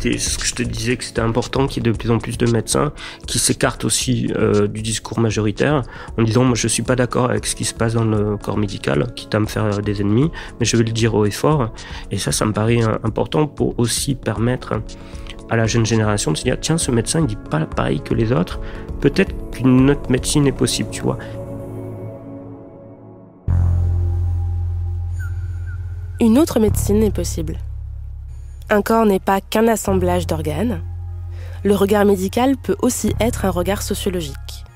c'était ce que je te disais que c'était important qu'il y ait de plus en plus de médecins qui s'écartent aussi euh, du discours majoritaire en disant moi je suis pas d'accord avec ce qui se passe dans le corps médical, quitte à me faire euh, des ennemis, mais je vais le dire haut et fort. Et ça, ça me paraît euh, important pour aussi permettre à la jeune génération de se dire tiens ce médecin il dit pas pareil que les autres, peut-être qu'une autre médecine est possible, tu vois. Une autre médecine est possible. Un corps n'est pas qu'un assemblage d'organes. Le regard médical peut aussi être un regard sociologique.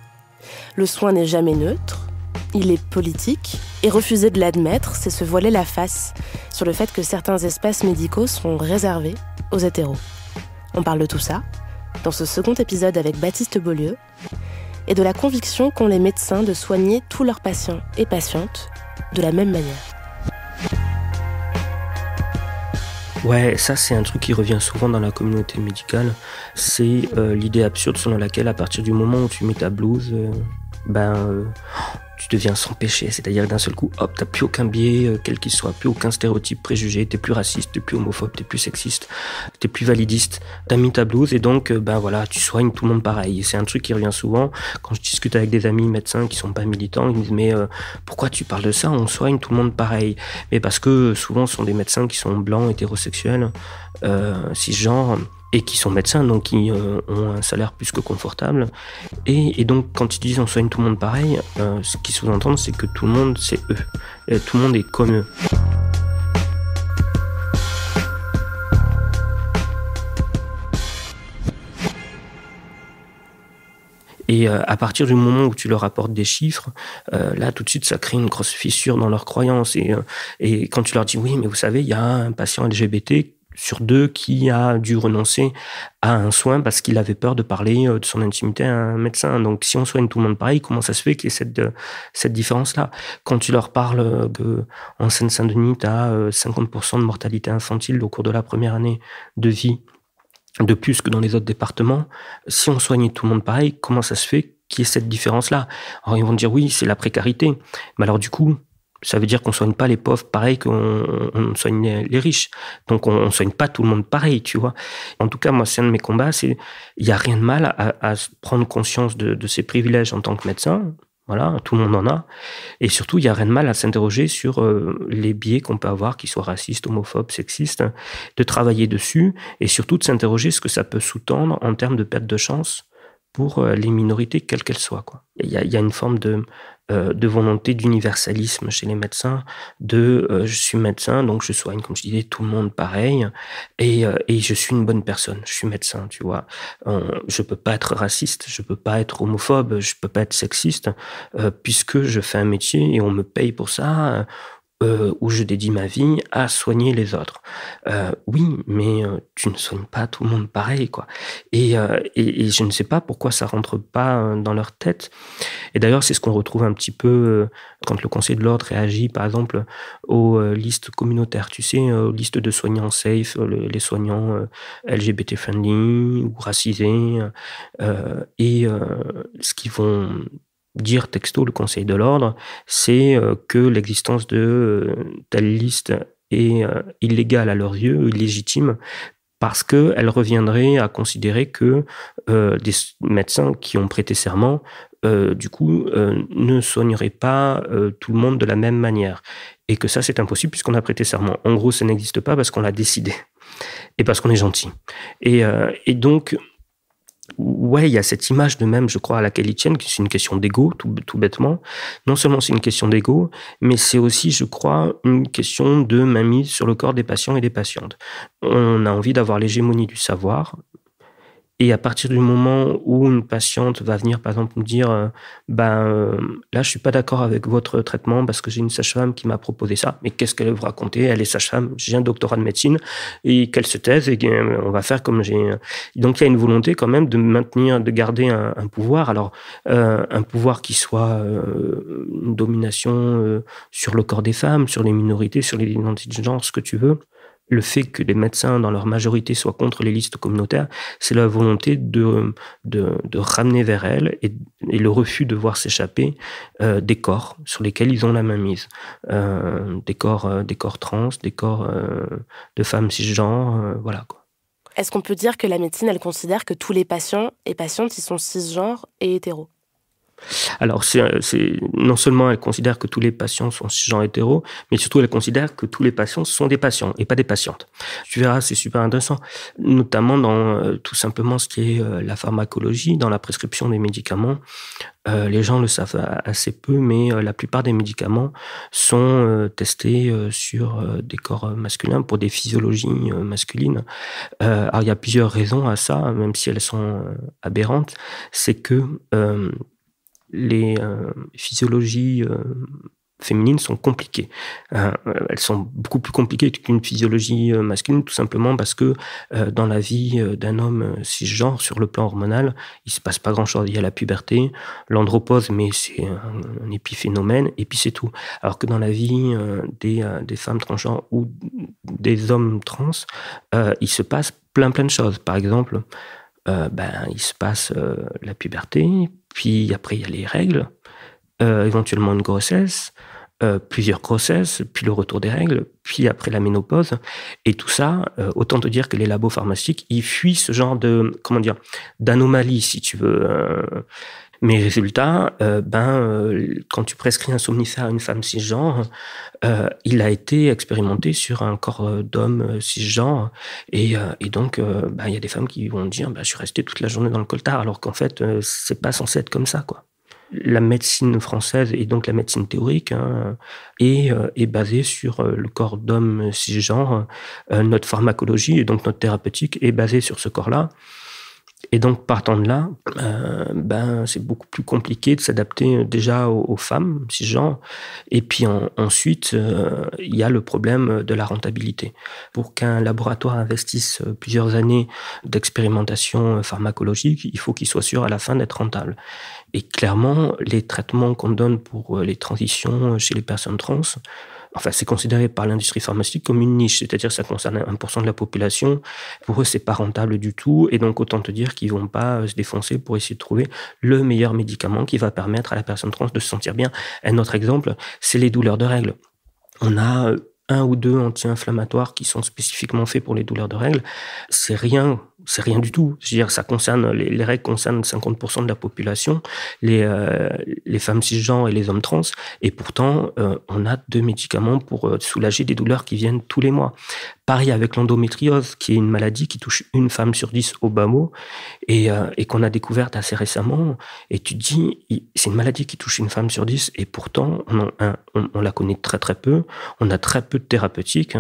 Le soin n'est jamais neutre, il est politique, et refuser de l'admettre, c'est se voiler la face sur le fait que certains espaces médicaux sont réservés aux hétéros. On parle de tout ça dans ce second épisode avec Baptiste Beaulieu, et de la conviction qu'ont les médecins de soigner tous leurs patients et patientes de la même manière. Ouais, ça c'est un truc qui revient souvent dans la communauté médicale. C'est euh, l'idée absurde selon laquelle à partir du moment où tu mets ta blouse, euh, ben euh, tu deviens sans péché. C'est-à-dire d'un seul coup, hop, t'as plus aucun biais, euh, quel qu'il soit, plus aucun stéréotype préjugé, t'es plus raciste, t'es plus homophobe, t'es plus sexiste, t'es plus validiste, t'as mis ta blouse et donc, euh, ben voilà, tu soignes tout le monde pareil. C'est un truc qui revient souvent quand je discute avec des amis médecins qui sont pas militants, ils me disent mais euh, pourquoi tu parles de ça On soigne tout le monde pareil. Mais parce que souvent, ce sont des médecins qui sont blancs, hétérosexuels, cisgenres et qui sont médecins, donc qui euh, ont un salaire plus que confortable. Et, donc, quand ils disent on soigne tout le monde pareil, euh, ce qu'ils sous-entendent, c'est que tout le monde, c'est eux. Euh, tout le monde est comme eux. Et à partir du moment où tu leur apportes des chiffres, là, tout de suite, ça crée une grosse fissure dans leurs croyances. Et, et quand tu leur dis, oui, mais vous savez, il y a un patient LGBT sur deux qui a dû renoncer à un soin parce qu'il avait peur de parler euh, de son intimité à un médecin. Donc, si on soigne tout le monde pareil, comment ça se fait qu'il y ait cette, euh, différence-là Quand tu leur parles euh, qu'en Seine-Saint-Denis, tu as 50% de mortalité infantile au cours de la première année de vie de plus que dans les autres départements, si on soignait tout le monde pareil, comment ça se fait qu'il y ait cette différence-là Alors, ils vont dire oui, c'est la précarité. Mais alors, du coup, ça veut dire qu'on soigne pas les pauvres pareil qu'on soigne les riches. Donc on, ne soigne pas tout le monde pareil, tu vois. En tout cas, moi, c'est un de mes combats. C'est il y a rien de mal à, prendre conscience de, ses privilèges en tant que médecin. Voilà, tout le monde en a. Et surtout, il y a rien de mal à s'interroger sur euh, les biais qu'on peut avoir, qu'ils soient racistes, homophobes, sexistes, de travailler dessus et surtout de s'interroger ce que ça peut sous-tendre en termes de perte de chance pour euh, les minorités, quelles qu'elles soient. Il, il y a une forme de, euh, de volonté d'universalisme chez les médecins, de euh, je suis médecin, donc je soigne, comme je disais, tout le monde pareil, et, euh, je suis une bonne personne, je suis médecin, tu vois. je ne peux pas être raciste, je ne peux pas être homophobe, je peux pas être sexiste, puisque je fais un métier et on me paye pour ça, euh, où je dédie ma vie à soigner les autres. Euh, oui, mais euh, tu ne soignes pas tout le monde pareil, quoi. Et, je ne sais pas pourquoi ça rentre pas dans leur tête. Et d'ailleurs, c'est ce qu'on retrouve un petit peu quand le Conseil de l'ordre réagit, par exemple, aux listes communautaires, tu sais, aux listes de soignants safe, les soignants LGBT friendly ou racisés, et ce qu'ils vont dire texto le Conseil de l'ordre, c'est euh, que l'existence de euh, telle liste est euh, illégale à leurs yeux, illégitime, parce qu'elle reviendrait à considérer que des médecins qui ont prêté serment, du coup, ne soigneraient pas tout le monde de la même manière. Et que ça, c'est impossible puisqu'on a prêté serment. En gros, ça n'existe pas parce qu'on l'a décidé et parce qu'on est gentil. et donc, ouais, il y a cette image de même, je crois, à laquelle ils tiennent, que c'est une question d'ego, tout, bêtement. Non seulement c'est une question d'ego, mais c'est aussi, je crois, une question de mise sur le corps des patients et des patientes. On a envie d'avoir l'hégémonie du savoir, et à partir du moment où une patiente va venir, par exemple, me dire, euh, ben euh, là, je suis pas d'accord avec votre traitement parce que j'ai une sage-femme qui m'a proposé ça. Mais qu'est-ce qu'elle vous raconter Elle est sage-femme, j'ai un doctorat de médecine et qu'elle se taise et on va faire comme j'ai. Euh. Donc il y a une volonté quand même de maintenir, de garder un, pouvoir. Alors un pouvoir qui soit une domination sur le corps des femmes, sur les minorités, sur les identités de genre, ce que tu veux le fait que les médecins, dans leur majorité, soient contre les listes communautaires, c'est la volonté de, de, ramener vers elles et, le refus de voir s'échapper euh, des corps sur lesquels ils ont la main mise, euh, des, corps, euh, des corps trans, des corps de femmes cisgenres, voilà quoi. Est-ce qu'on peut dire que la médecine, elle considère que tous les patients et patientes, ils sont cisgenres et hétéros alors, c'est non seulement elle considère que tous les patients sont gens hétéros, mais surtout elle considère que tous les patients sont des patients et pas des patientes. Tu verras, c'est super intéressant, notamment dans euh, tout simplement ce qui est euh, la pharmacologie, dans la prescription des médicaments. Euh, les gens le savent assez peu, mais la plupart des médicaments sont testés sur des corps masculins pour des physiologies masculines. alors, il y a plusieurs raisons à ça, même si elles sont aberrantes. C'est que les euh, physiologies euh, féminines sont compliquées. Euh, elles sont beaucoup plus compliquées qu'une physiologie masculine, tout simplement parce que dans la vie d'un homme cisgenre, sur le plan hormonal, il se passe pas grand-chose. Il y a la puberté, l'andropause, mais c'est un, épiphénomène, et puis c'est tout. Alors que dans la vie des, femmes transgenres ou des hommes trans, il se passe plein plein de choses. Par exemple, ben, il se passe la puberté, puis après, il y a les règles, euh, éventuellement une grossesse, euh, plusieurs grossesses, puis le retour des règles, puis après la ménopause. Et tout ça, euh, autant te dire que les labos pharmaceutiques, ils fuient ce genre de, comment dire, d'anomalie si tu veux. Mais résultat, euh, ben, euh, quand tu prescris un somnifère à une femme cisgenre, euh, il a été expérimenté sur un corps d'homme cisgenre. Et, et donc, ben, il y a des femmes qui vont dire ben, Je suis restée toute la journée dans le coltard, alors qu'en fait, c'est pas censé être comme ça. quoi la médecine française et donc la médecine théorique hein, est, basée sur le corps d'homme cisgenre. notre pharmacologie et donc notre thérapeutique est basée sur ce corps-là. Et donc, partant de là, euh, ben, c'est beaucoup plus compliqué de s'adapter déjà aux, femmes, femmes, gens. Et puis ensuite, euh, il y a le problème de la rentabilité. Pour qu'un laboratoire investisse plusieurs années d'expérimentation pharmacologique, il faut qu'il soit sûr à la fin d'être rentable. Et clairement, les traitements qu'on donne pour les transitions chez les personnes trans, enfin, c'est considéré par l'industrie pharmaceutique comme une niche, c'est-à-dire ça concerne 1% de la population. Pour eux, c'est pas rentable du tout, et donc autant te dire qu'ils vont pas euh, se défoncer pour essayer de trouver le meilleur médicament qui va permettre à la personne trans de se sentir bien. Un autre exemple, c'est les douleurs de règles. On a euh, un ou deux anti-inflammatoires qui sont spécifiquement faits pour les douleurs de règles. C'est rien c'est rien du tout. dire, ça concerne, les, règles concernent 50% de la population, les, euh, les femmes cisgenres et les hommes trans. Et pourtant, euh, on a deux médicaments pour euh, soulager des douleurs qui viennent tous les mois. Pareil avec l'endométriose, qui est une maladie qui touche une femme sur dix au bas mot et, qu'on a découverte assez récemment. Et tu dis, c'est une maladie qui touche une femme sur dix et pourtant, on, on la connaît très très peu. On a très peu de thérapeutiques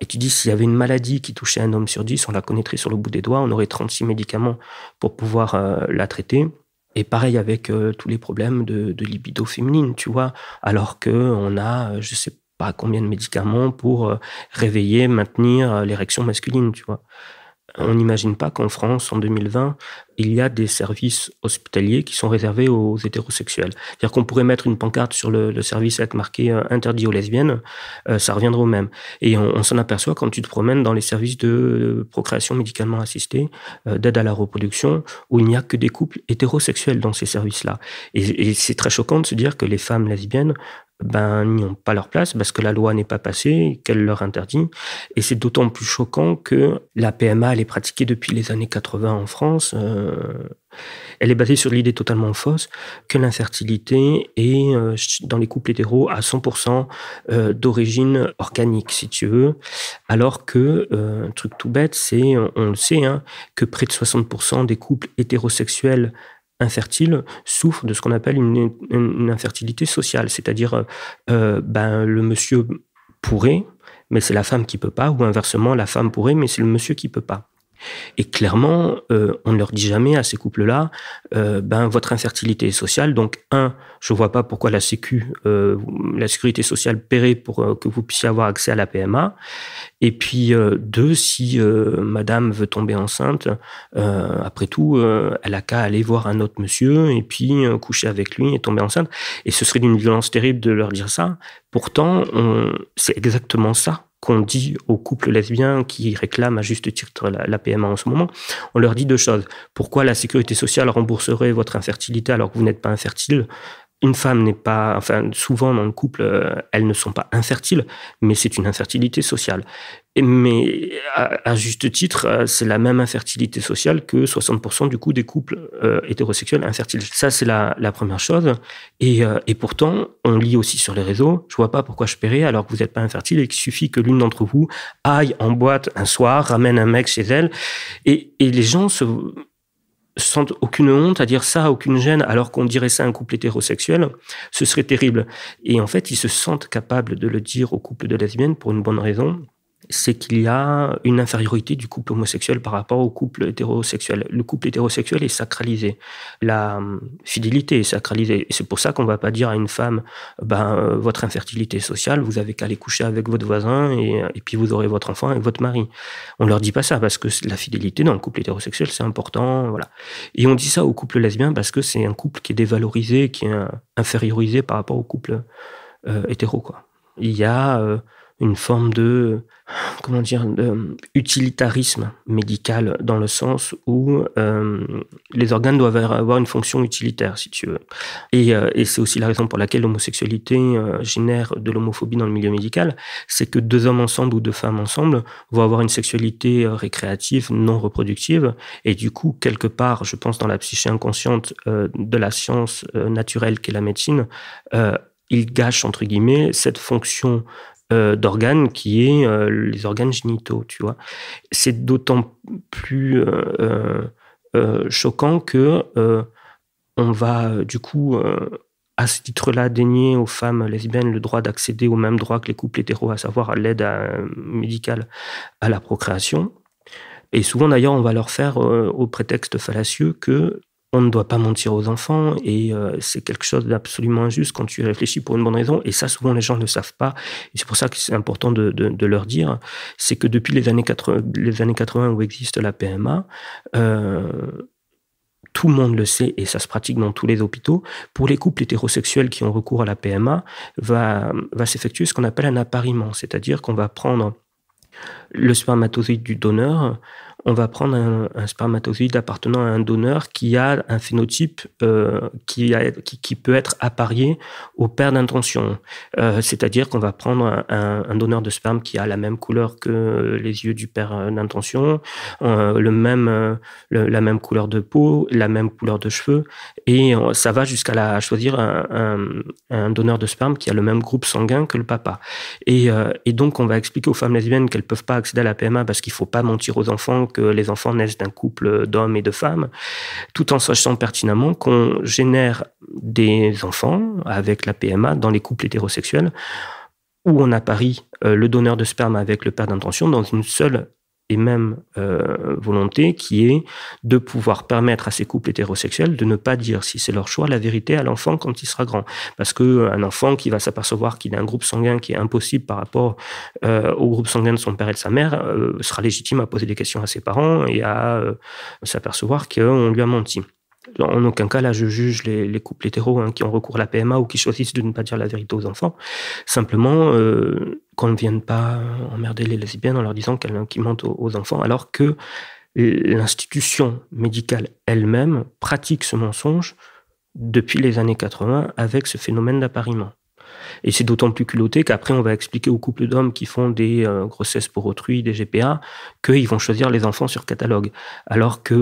et tu dis, s'il y avait une maladie qui touchait un homme sur dix, on la connaîtrait sur le bout des doigts, on aurait 36 médicaments pour pouvoir euh, la traiter. Et pareil avec euh, tous les problèmes de, libido féminine, tu vois, alors qu'on a, euh, je ne sais pas combien de médicaments pour réveiller, maintenir l'érection masculine, tu vois. On n'imagine pas qu'en France, en 2020, il y a des services hospitaliers qui sont réservés aux hétérosexuels. C'est-à-dire qu'on pourrait mettre une pancarte sur le, service être marqué euh, interdit aux lesbiennes, euh, ça reviendrait au même. Et on, s'en aperçoit quand tu te promènes dans les services de euh, procréation médicalement assistée, d'aide à la reproduction, où il n'y a que des couples hétérosexuels dans ces services-là. et c'est très choquant de se dire que les femmes lesbiennes ben, ont pas leur place parce que la loi n'est pas passée, qu'elle leur interdit. Et c'est d'autant plus choquant que la PMA, elle est pratiquée depuis les années 80 en France. Euh, elle est basée sur l'idée totalement fausse que l'infertilité est, euh, dans les couples hétéros, à 100% euh, d'origine organique, si tu veux. Alors que, un truc tout bête, c'est, on le sait, hein, que près de 60% des couples hétérosexuels infertile souffre de ce qu'on appelle une, infertilité sociale, c'est-à-dire euh, ben, le monsieur pourrait, mais c'est la femme qui peut pas, ou inversement, la femme pourrait, mais c'est le monsieur qui peut pas. Et clairement, euh, on ne leur dit jamais à ces couples-là, euh, ben votre infertilité est sociale. Donc un, je ne vois pas pourquoi la Sécu, euh, la sécurité sociale paierait pour que vous puissiez avoir accès à la PMA. Et puis deux, si Madame veut tomber enceinte, après tout, elle a qu'à aller voir un autre monsieur et puis coucher avec lui et tomber enceinte. Et ce serait d'une violence terrible de leur dire ça. Pourtant, c'est exactement ça qu'on dit aux couples lesbiens qui réclament à juste titre la, PMA en ce moment. On leur dit deux choses. Pourquoi la sécurité sociale rembourserait votre infertilité alors que vous n'êtes pas infertile une femme n'est pas, enfin, souvent dans le couple, euh, elles ne sont pas infertiles, mais c'est une infertilité sociale. Mais à, juste titre, euh, c'est la même infertilité sociale que 60% du coup des couples euh, hétérosexuels infertiles. Ça, c'est la, première chose. Et, et, pourtant, on lit aussi sur les réseaux, je vois pas pourquoi je paierais alors que vous n'êtes pas infertile et qu'il suffit que l'une d'entre vous aille en boîte un soir, ramène un mec chez elle. Et, et les gens se, sans aucune honte à dire ça, aucune gêne, alors qu'on dirait ça à un couple hétérosexuel, ce serait terrible. Et en fait, ils se sentent capables de le dire au couple de lesbiennes pour une bonne raison, c'est qu'il y a une infériorité du couple homosexuel par rapport au couple hétérosexuel. Le couple hétérosexuel est sacralisé. La hum, fidélité est sacralisée. C'est pour ça qu'on ne va pas dire à une femme, euh, ben, euh, votre infertilité sociale, vous avez qu'à aller coucher avec votre voisin et, euh, puis vous aurez votre enfant et votre mari. On ne leur dit pas ça parce que la fidélité dans le couple hétérosexuel, c'est important. Voilà. Et on dit ça au couple lesbien parce que c'est un couple qui est dévalorisé, qui est infériorisé par rapport au couple euh, hétéro. Quoi. Il y a une forme de comment dire utilitarisme médical dans le sens où euh, les organes doivent avoir une fonction utilitaire si tu veux et, euh, c'est aussi la raison pour laquelle l'homosexualité euh, génère de l'homophobie dans le milieu médical c'est que deux hommes ensemble ou deux femmes ensemble vont avoir une sexualité récréative non reproductive et du coup quelque part je pense dans la psyché inconsciente de la science naturelle qu'est la médecine il gâche entre guillemets cette fonction euh, d'organes qui est euh, les organes génitaux, tu vois. C'est d'autant plus euh, choquant que on va du coup à ce titre-là dénier aux femmes lesbiennes le droit d'accéder aux mêmes droits que les couples hétéros, à savoir à l'aide médicale à la procréation. Et souvent d'ailleurs, on va leur faire au prétexte fallacieux que on ne doit pas mentir aux enfants et euh, c'est quelque chose d'absolument injuste quand tu réfléchis pour une bonne raison. Et ça, souvent, les gens ne savent pas. Et c'est pour ça que c'est important de, de, leur dire, c'est que depuis les années 80, les années 80 où existe la PMA, euh, tout le monde le sait et ça se pratique dans tous les hôpitaux, pour les couples hétérosexuels qui ont recours à la PMA, va, va s'effectuer ce qu'on appelle un appariement, c'est-à-dire qu'on va prendre le spermatozoïde du donneur, on va prendre un, spermatozoïde appartenant à un donneur qui a un phénotype euh, qui, peut être apparié au père d'intention. Euh, c'est-à-dire qu'on va prendre un, donneur de sperme qui a la même couleur que les yeux du père d'intention, euh, le la même couleur de peau, la même couleur de cheveux, et ça va jusqu'à choisir un, donneur de sperme qui a le même groupe sanguin que le papa. Et, donc on va expliquer aux femmes lesbiennes qu'elles ne peuvent pas accéder à la PMA parce qu'il ne faut pas mentir aux enfants que les enfants naissent d'un couple d'hommes et de femmes, tout en sachant pertinemment qu'on génère des enfants avec la PMA dans les couples hétérosexuels où on apparie euh, le donneur de sperme avec le père d'intention dans une seule et même euh, volonté qui est de pouvoir permettre à ces couples hétérosexuels de ne pas dire, si c'est leur choix, la vérité à l'enfant quand il sera grand. Parce qu'un euh, enfant qui va s'apercevoir qu'il a un groupe sanguin qui est impossible par rapport euh, au groupe sanguin de son père et de sa mère sera légitime à poser des questions à ses parents et à s'apercevoir qu'on lui a menti en aucun cas, là, je juge les, couples hétéros hein, qui ont recours à la PMA ou qui choisissent de ne pas dire la vérité aux enfants. Simplement, euh, qu'on ne vienne pas emmerder les lesbiennes en leur disant qu'elles qui mentent aux, aux, enfants, alors que l'institution médicale elle-même pratique ce mensonge depuis les années 80 avec ce phénomène d'appariement. Et c'est d'autant plus culotté qu'après, on va expliquer aux couples d'hommes qui font des euh, grossesses pour autrui, des GPA, qu'ils vont choisir les enfants sur catalogue. Alors qu'on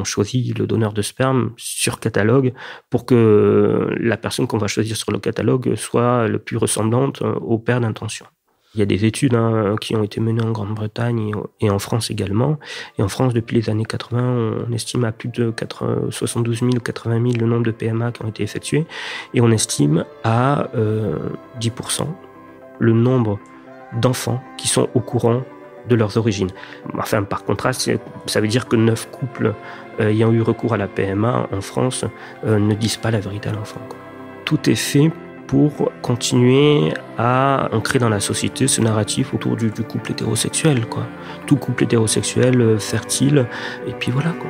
euh, choisit le donneur de sperme sur catalogue pour que la personne qu'on va choisir sur le catalogue soit le plus ressemblante euh, au père d'intention. Il y a des études hein, qui ont été menées en Grande-Bretagne et, en France également. Et en France, depuis les années 80, on estime à plus de 72 000 ou 80 000 le nombre de PMA qui ont été effectués. Et on estime à 10% euh, le nombre d'enfants qui sont au courant de leurs origines. Enfin, par contraste, ça veut dire que 9 couples euh, ayant eu recours à la PMA en France euh, ne disent pas la vérité à l'enfant. Tout est fait pour continuer à ancrer dans la société ce narratif autour du, couple hétérosexuel, quoi. Tout couple hétérosexuel euh, fertile, et puis voilà, quoi.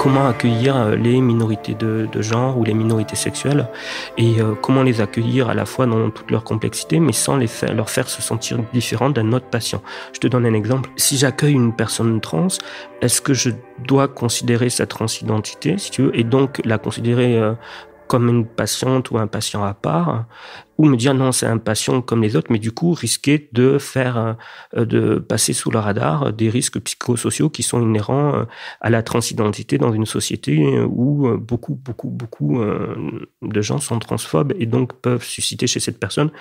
comment accueillir euh, les minorités de, genre ou les minorités sexuelles et euh, comment les accueillir à la fois dans toute leur complexité mais sans les faire, leur faire se sentir différente d'un autre patient. Je te donne un exemple. Si j'accueille une personne trans, est-ce que je dois considérer sa transidentité si tu veux et donc la considérer euh, comme une patiente ou un patient à part, ou me dire non, c'est un patient comme les autres, mais du coup risquer de faire, euh, de passer sous le radar des risques psychosociaux qui sont inhérents euh, à la transidentité dans une société euh, où beaucoup, beaucoup, beaucoup de gens sont transphobes et donc peuvent susciter chez cette personne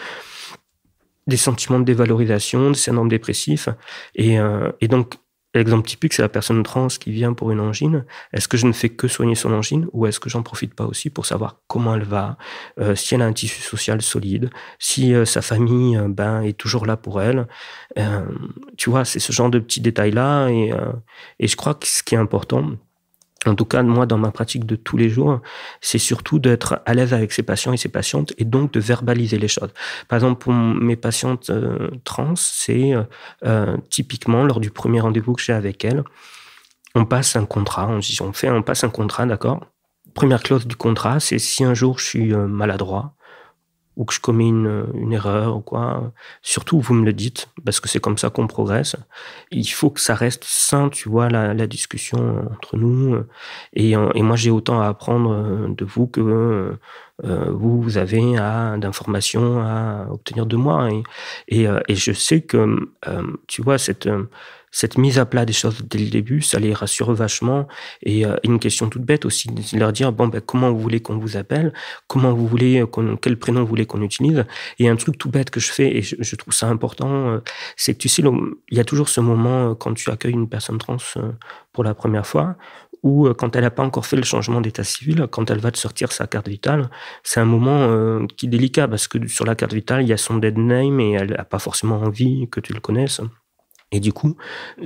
des sentiments de dévalorisation, des syndromes dépressifs. Et, et donc, L'exemple typique, c'est la personne trans qui vient pour une angine. Est-ce que je ne fais que soigner son angine ou est-ce que j'en profite pas aussi pour savoir comment elle va, euh, si elle a un tissu social solide, si euh, sa famille euh, ben, est toujours là pour elle Tu vois, c'est ce genre de petits détails-là. Et, et je crois que ce qui est important, en tout cas, moi, dans ma pratique de tous les jours, c'est surtout d'être à l'aise avec ses patients et ses patientes et donc de verbaliser les choses. Par exemple, pour mes patientes euh, trans, c'est euh, euh, typiquement lors du premier rendez-vous que j'ai avec elles, on passe un contrat, on, dit, on fait, on passe un contrat, d'accord Première clause du contrat, c'est si un jour je suis maladroit, ou que je commets une, erreur ou quoi. Surtout, vous me le dites, parce que c'est comme ça qu'on progresse. Il faut que ça reste sain, tu vois, la, discussion euh, entre nous. Euh, et, moi, j'ai autant à apprendre euh, de vous que vous, avez d'informations à obtenir de moi. Et, je sais que, tu vois, cette cette mise à plat des choses dès le début, ça les rassure vachement. Et euh, une question toute bête aussi, de leur dire bon, ben, comment vous voulez qu'on vous appelle, comment vous voulez, euh, quel prénom vous voulez qu'on utilise. Et un truc tout bête que je fais, et je, trouve ça important, euh, c'est que tu sais, il y a toujours ce moment quand tu accueilles une personne trans pour la première fois, ou quand elle n'a pas encore fait le changement d'état civil, quand elle va te sortir sa carte vitale, c'est un moment qui est délicat parce que sur la carte vitale, il y a son dead name et elle n'a pas forcément envie que tu le connaisses. Et du coup,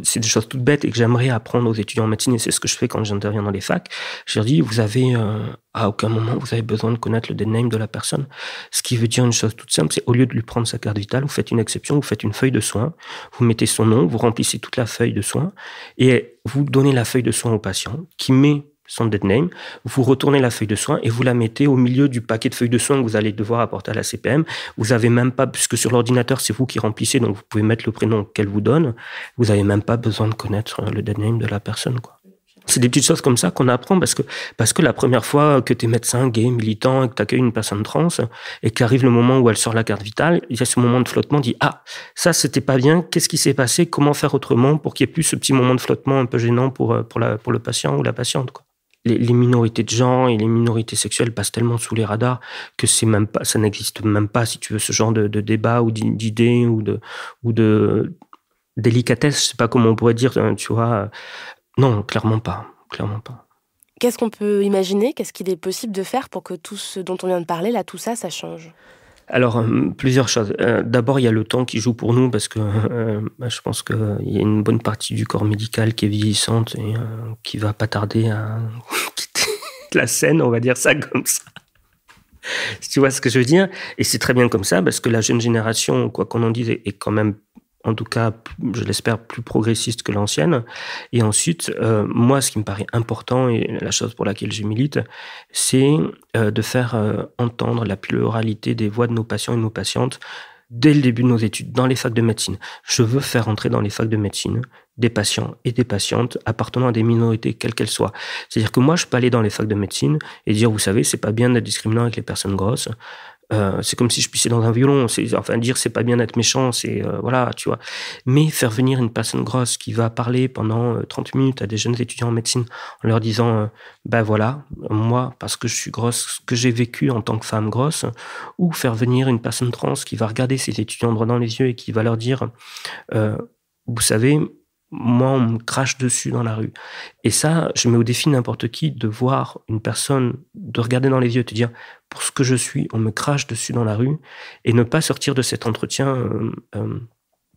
c'est des choses toutes bêtes et que j'aimerais apprendre aux étudiants en médecine, et c'est ce que je fais quand j'interviens dans les facs. Je leur dis, vous avez, euh, à aucun moment, vous avez besoin de connaître le dead de la personne. Ce qui veut dire une chose toute simple, c'est au lieu de lui prendre sa carte vitale, vous faites une exception, vous faites une feuille de soins, vous mettez son nom, vous remplissez toute la feuille de soins, et vous donnez la feuille de soins au patient, qui met son dead name, vous retournez la feuille de soins et vous la mettez au milieu du paquet de feuilles de soins que vous allez devoir apporter à la CPM. Vous n'avez même pas, puisque sur l'ordinateur, c'est vous qui remplissez, donc vous pouvez mettre le prénom qu'elle vous donne. Vous n'avez même pas besoin de connaître euh, le dead name de la personne, quoi. C'est des petites choses comme ça qu'on apprend parce que, parce que la première fois que tu es médecin, gay, militant, et que tu accueilles une personne trans, et qu'arrive le moment où elle sort la carte vitale, il y a ce moment de flottement, dit Ah, ça c'était pas bien, qu'est-ce qui s'est passé, comment faire autrement pour qu'il n'y ait plus ce petit moment de flottement un peu gênant pour, euh, pour, la, pour le patient ou la patiente. Quoi les, minorités de gens et les minorités sexuelles passent tellement sous les radars que c'est même pas, ça n'existe même pas, si tu veux, ce genre de, débat ou d'idées ou de, ou de délicatesse, je sais pas comment on pourrait dire, hein, tu vois. Non, clairement pas, clairement pas. Qu'est-ce qu'on peut imaginer Qu'est-ce qu'il est possible de faire pour que tout ce dont on vient de parler, là, tout ça, ça change alors, euh, plusieurs choses. Euh, d'abord, il y a le temps qui joue pour nous parce que euh, bah, je pense qu'il y a une bonne partie du corps médical qui est vieillissante et qui va pas tarder à quitter la scène, on va dire ça comme ça. tu vois ce que je veux dire. Et c'est très bien comme ça parce que la jeune génération, quoi qu'on en dise, est quand même en tout cas, je l'espère, plus progressiste que l'ancienne. Et ensuite, euh, moi, ce qui me paraît important et la chose pour laquelle je milite, c'est euh, de faire euh, entendre la pluralité des voix de nos patients et de nos patientes dès le début de nos études, dans les facs de médecine. Je veux faire entrer dans les facs de médecine des patients et des patientes appartenant à des minorités, quelles qu'elles soient. C'est-à-dire que moi, je peux aller dans les facs de médecine et dire, vous savez, c'est pas bien d'être discriminant avec les personnes grosses. Euh, c'est comme si je puissais dans un violon. C'est, enfin, dire c'est pas bien d'être méchant, c'est euh, voilà, tu vois. Mais faire venir une personne grosse qui va parler pendant 30 euh, minutes à des jeunes étudiants en médecine en leur disant ben voilà, moi, parce que je suis grosse, ce que j'ai vécu en tant que femme grosse, ou faire venir une personne trans qui va regarder ses étudiants droit dans les yeux et qui va leur dire vous savez, moi, on me crache dessus dans la rue. Et ça, je mets au défi n'importe qui de voir une personne, de regarder dans les yeux, te dire, pour ce que je suis, on me crache dessus dans la rue, et ne pas sortir de cet entretien euh, euh,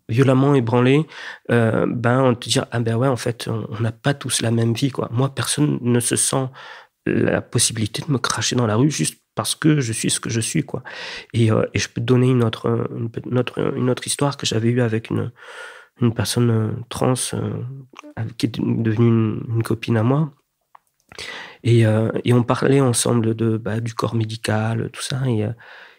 violemment ébranlé, euh, ben, on te dire, ah ben ouais, en fait, on n'a pas tous la même vie, quoi. Moi, personne ne se sent la possibilité de me cracher dans la rue juste parce que je suis ce que je suis, quoi. Et, je peux te donner une autre, une autre histoire que j'avais eue avec une une personne euh, trans euh, qui est devenue une, copine à moi. Et, euh, on parlait ensemble de, bah, du corps médical, tout ça. Et,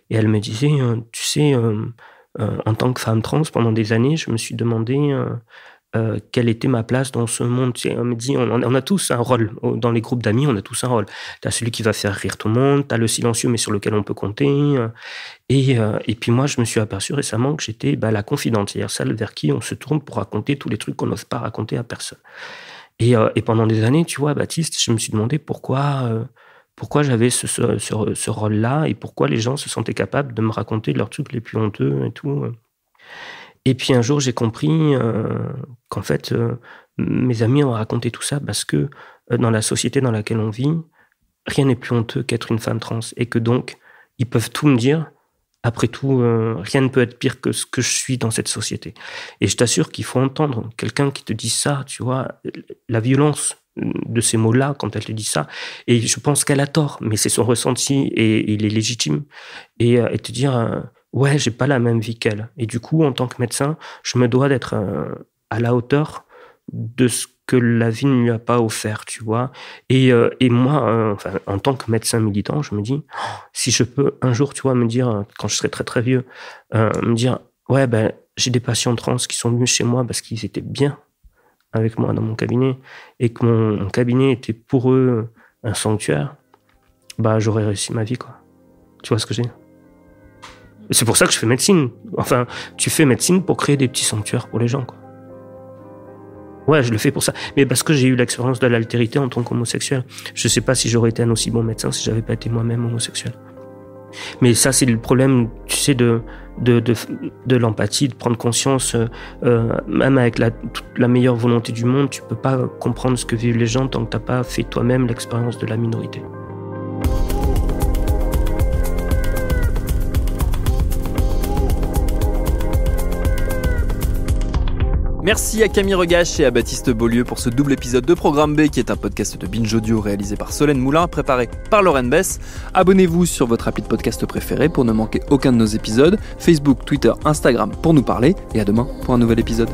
et elle me disait, tu sais, en tant que femme trans, pendant des années, je me suis demandé euh, quelle était ma place dans ce monde. on me dit, on, a tous un rôle. Dans les groupes d'amis, on a tous un rôle. Tu as celui qui va faire rire tout le monde, tu as le silencieux mais sur lequel on peut compter. Euh, euh, et, puis moi, je me suis aperçu récemment que j'étais bah, la confidente, cest celle vers qui on se tourne pour raconter tous les trucs qu'on n'ose pas raconter à personne. Et, pendant des années, tu vois, Baptiste, je me suis demandé pourquoi pourquoi j'avais ce, ce, ce rôle-là et pourquoi les gens se sentaient capables de me raconter leurs trucs les plus honteux et tout. Et puis un jour, j'ai compris euh, qu'en fait, euh, mes amis ont raconté tout ça parce que euh, dans la société dans laquelle on vit, rien n'est plus honteux qu'être une femme trans. Et que donc, ils peuvent tout me dire. Après tout, rien ne peut être pire que ce que je suis dans cette société. Et je t'assure qu'il faut entendre quelqu'un qui te dit ça, tu vois, la violence de ces mots-là quand elle te dit ça. Et je pense qu'elle a tort, mais c'est son ressenti et, il est légitime. et te dire, ouais, j'ai pas la même vie qu'elle. Et du coup, en tant que médecin, je me dois d'être euh, à la hauteur de ce que la vie ne lui a pas offert, tu vois. Et, euh, et moi, euh, enfin, en tant que médecin militant, je me dis, oh, si je peux un jour, tu vois, me dire, quand je serai très très vieux, me dire, ouais, ben, j'ai des patients trans qui sont venus chez moi parce qu'ils étaient bien avec moi dans mon cabinet et que mon, cabinet était pour eux un sanctuaire, bah, j'aurais réussi ma vie, quoi. Tu vois ce que j'ai c'est pour ça que je fais médecine. Enfin, tu fais médecine pour créer des petits sanctuaires pour les gens. Quoi. Ouais, je le fais pour ça. Mais parce que j'ai eu l'expérience de l'altérité en tant qu'homosexuel. Je sais pas si j'aurais été un aussi bon médecin si j'avais pas été moi-même homosexuel. Mais ça, c'est le problème, tu sais, de, de, de, de l'empathie, de prendre conscience. Euh, euh, même avec la, la meilleure volonté du monde, tu peux pas comprendre ce que vivent les gens tant que t'as pas fait toi-même l'expérience de la minorité. Merci à Camille Regache et à Baptiste Beaulieu pour ce double épisode de Programme B qui est un podcast de Binge Audio réalisé par Solène Moulin, préparé par Lauren Bess. Abonnez-vous sur votre de podcast préféré pour ne manquer aucun de nos épisodes. Facebook, Twitter, Instagram pour nous parler et à demain pour un nouvel épisode.